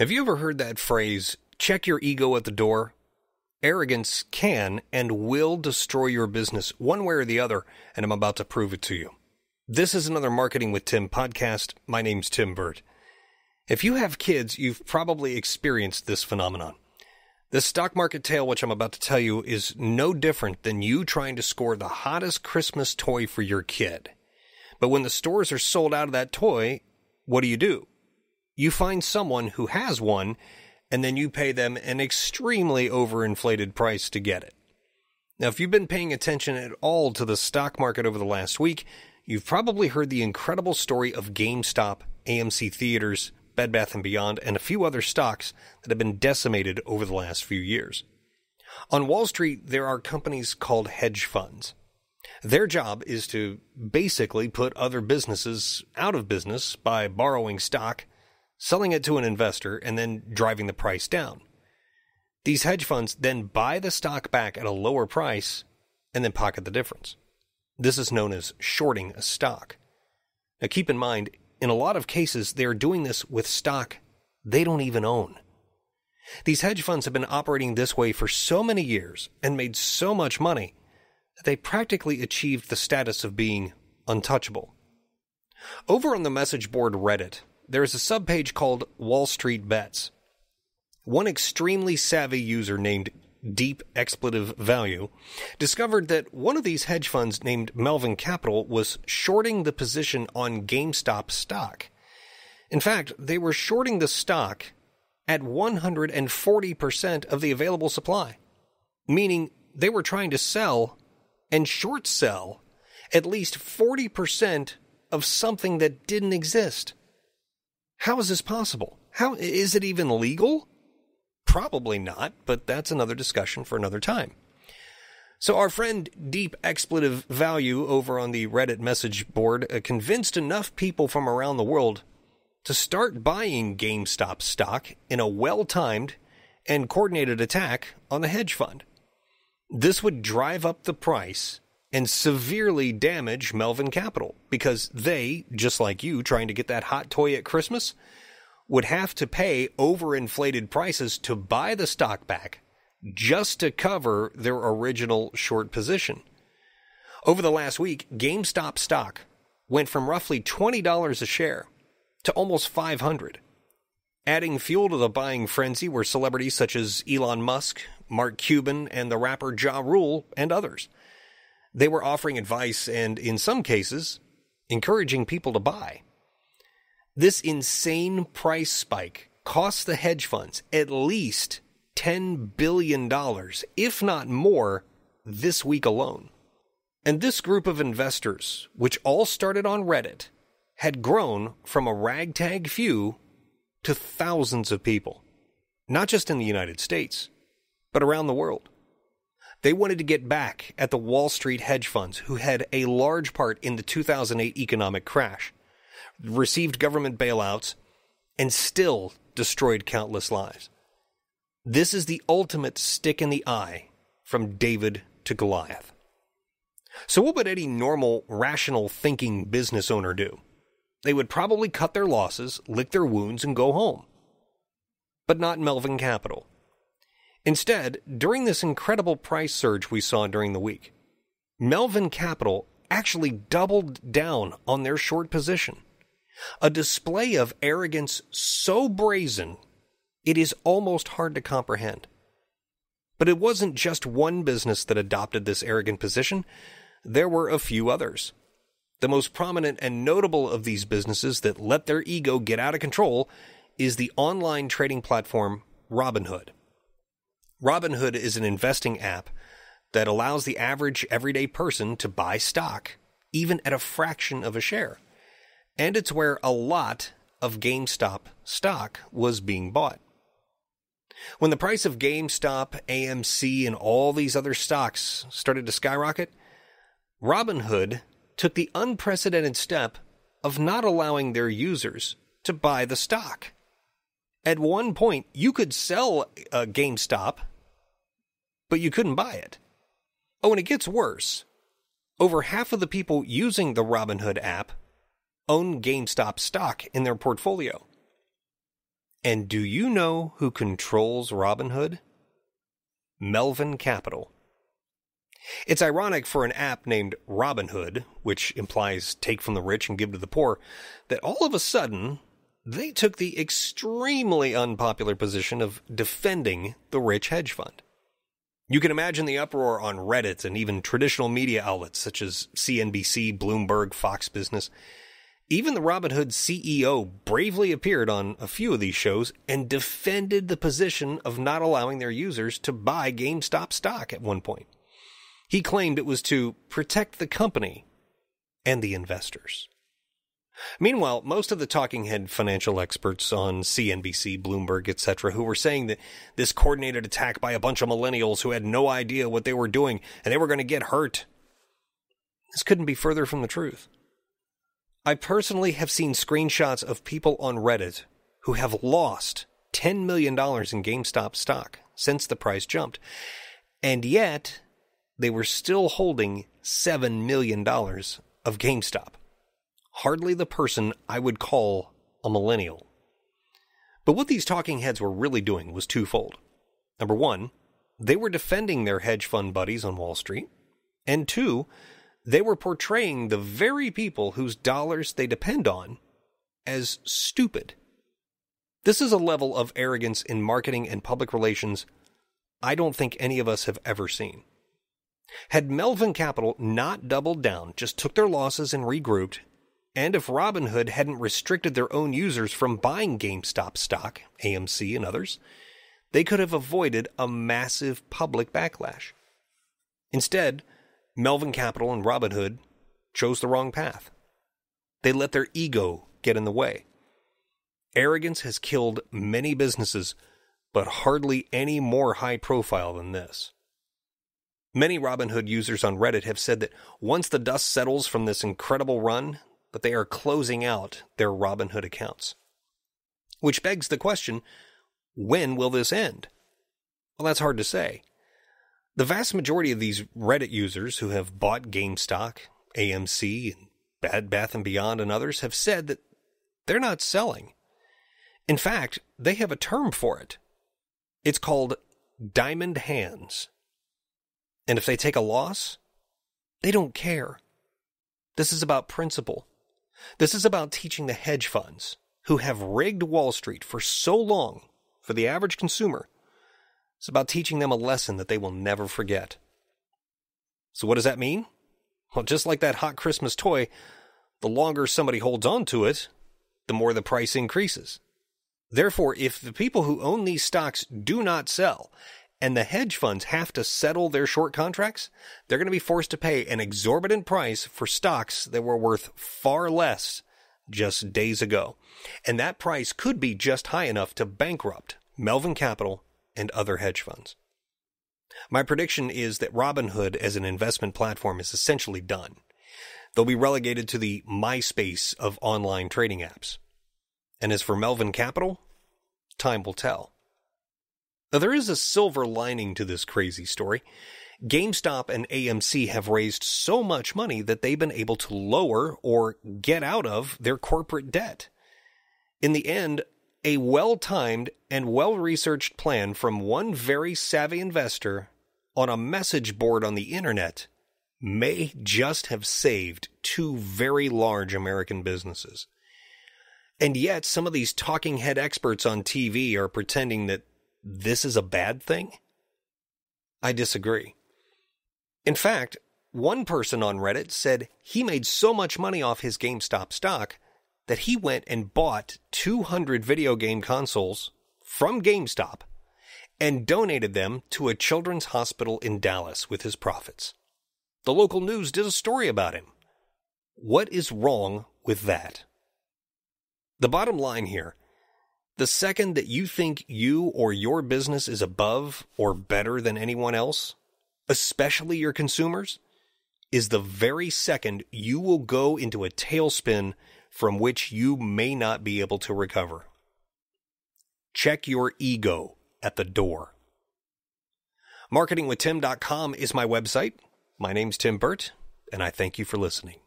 Have you ever heard that phrase, check your ego at the door? Arrogance can and will destroy your business one way or the other, and I'm about to prove it to you. This is another Marketing with Tim podcast. My name's Tim Burt. If you have kids, you've probably experienced this phenomenon. The stock market tale, which I'm about to tell you, is no different than you trying to score the hottest Christmas toy for your kid. But when the stores are sold out of that toy, what do you do? you find someone who has one and then you pay them an extremely overinflated price to get it. Now, if you've been paying attention at all to the stock market over the last week, you've probably heard the incredible story of GameStop, AMC Theaters, Bed Bath & Beyond, and a few other stocks that have been decimated over the last few years. On Wall Street, there are companies called hedge funds. Their job is to basically put other businesses out of business by borrowing stock selling it to an investor, and then driving the price down. These hedge funds then buy the stock back at a lower price and then pocket the difference. This is known as shorting a stock. Now, keep in mind, in a lot of cases, they are doing this with stock they don't even own. These hedge funds have been operating this way for so many years and made so much money that they practically achieved the status of being untouchable. Over on the message board Reddit, there is a subpage called Wall Street Bets. One extremely savvy user named Deep Expletive Value discovered that one of these hedge funds named Melvin Capital was shorting the position on GameStop stock. In fact, they were shorting the stock at 140% of the available supply, meaning they were trying to sell and short sell at least 40% of something that didn't exist. How is this possible? How is it even legal? Probably not, but that's another discussion for another time. So our friend Deep Expletive Value over on the Reddit message board uh, convinced enough people from around the world to start buying GameStop stock in a well-timed and coordinated attack on the hedge fund. This would drive up the price and severely damage Melvin Capital because they, just like you, trying to get that hot toy at Christmas, would have to pay overinflated prices to buy the stock back just to cover their original short position. Over the last week, GameStop stock went from roughly $20 a share to almost 500 adding fuel to the buying frenzy were celebrities such as Elon Musk, Mark Cuban, and the rapper Ja Rule, and others. They were offering advice and, in some cases, encouraging people to buy. This insane price spike cost the hedge funds at least $10 billion, if not more, this week alone. And this group of investors, which all started on Reddit, had grown from a ragtag few to thousands of people, not just in the United States, but around the world. They wanted to get back at the Wall Street hedge funds who had a large part in the 2008 economic crash, received government bailouts, and still destroyed countless lives. This is the ultimate stick in the eye from David to Goliath. So, what would any normal, rational thinking business owner do? They would probably cut their losses, lick their wounds, and go home. But not Melvin Capital. Instead, during this incredible price surge we saw during the week, Melvin Capital actually doubled down on their short position. A display of arrogance so brazen, it is almost hard to comprehend. But it wasn't just one business that adopted this arrogant position, there were a few others. The most prominent and notable of these businesses that let their ego get out of control is the online trading platform Robinhood. Robinhood is an investing app that allows the average everyday person to buy stock, even at a fraction of a share. And it's where a lot of GameStop stock was being bought. When the price of GameStop, AMC, and all these other stocks started to skyrocket, Robinhood took the unprecedented step of not allowing their users to buy the stock. At one point, you could sell a uh, GameStop but you couldn't buy it. Oh, and it gets worse. Over half of the people using the Robinhood app own GameStop stock in their portfolio. And do you know who controls Robinhood? Melvin Capital. It's ironic for an app named Robinhood, which implies take from the rich and give to the poor, that all of a sudden they took the extremely unpopular position of defending the rich hedge fund. You can imagine the uproar on Reddit and even traditional media outlets such as CNBC, Bloomberg, Fox Business. Even the Robinhood CEO bravely appeared on a few of these shows and defended the position of not allowing their users to buy GameStop stock at one point. He claimed it was to protect the company and the investors. Meanwhile, most of the talking head financial experts on CNBC, Bloomberg, etc., who were saying that this coordinated attack by a bunch of millennials who had no idea what they were doing and they were going to get hurt. This couldn't be further from the truth. I personally have seen screenshots of people on Reddit who have lost $10 million in GameStop stock since the price jumped. And yet, they were still holding $7 million of GameStop hardly the person I would call a millennial. But what these talking heads were really doing was twofold. Number one, they were defending their hedge fund buddies on Wall Street. And two, they were portraying the very people whose dollars they depend on as stupid. This is a level of arrogance in marketing and public relations I don't think any of us have ever seen. Had Melvin Capital not doubled down, just took their losses and regrouped, and if Robinhood hadn't restricted their own users from buying GameStop stock, AMC and others, they could have avoided a massive public backlash. Instead, Melvin Capital and Robinhood chose the wrong path. They let their ego get in the way. Arrogance has killed many businesses, but hardly any more high profile than this. Many Robinhood users on Reddit have said that once the dust settles from this incredible run, but they are closing out their Robinhood accounts. Which begs the question when will this end? Well, that's hard to say. The vast majority of these Reddit users who have bought GameStop, AMC, and Bad Bath and Beyond and others have said that they're not selling. In fact, they have a term for it. It's called diamond hands. And if they take a loss, they don't care. This is about principle. This is about teaching the hedge funds who have rigged Wall Street for so long for the average consumer. It's about teaching them a lesson that they will never forget. So, what does that mean? Well, just like that hot Christmas toy, the longer somebody holds on to it, the more the price increases. Therefore, if the people who own these stocks do not sell and the hedge funds have to settle their short contracts, they're going to be forced to pay an exorbitant price for stocks that were worth far less just days ago. And that price could be just high enough to bankrupt Melvin Capital and other hedge funds. My prediction is that Robinhood as an investment platform is essentially done. They'll be relegated to the MySpace of online trading apps. And as for Melvin Capital, time will tell. Now, there is a silver lining to this crazy story. GameStop and AMC have raised so much money that they've been able to lower or get out of their corporate debt. In the end, a well timed and well researched plan from one very savvy investor on a message board on the internet may just have saved two very large American businesses. And yet, some of these talking head experts on TV are pretending that this is a bad thing? I disagree. In fact, one person on Reddit said he made so much money off his GameStop stock that he went and bought 200 video game consoles from GameStop and donated them to a children's hospital in Dallas with his profits. The local news did a story about him. What is wrong with that? The bottom line here the second that you think you or your business is above or better than anyone else, especially your consumers, is the very second you will go into a tailspin from which you may not be able to recover. Check your ego at the door. MarketingWithTim.com is my website. My name's Tim Burt, and I thank you for listening.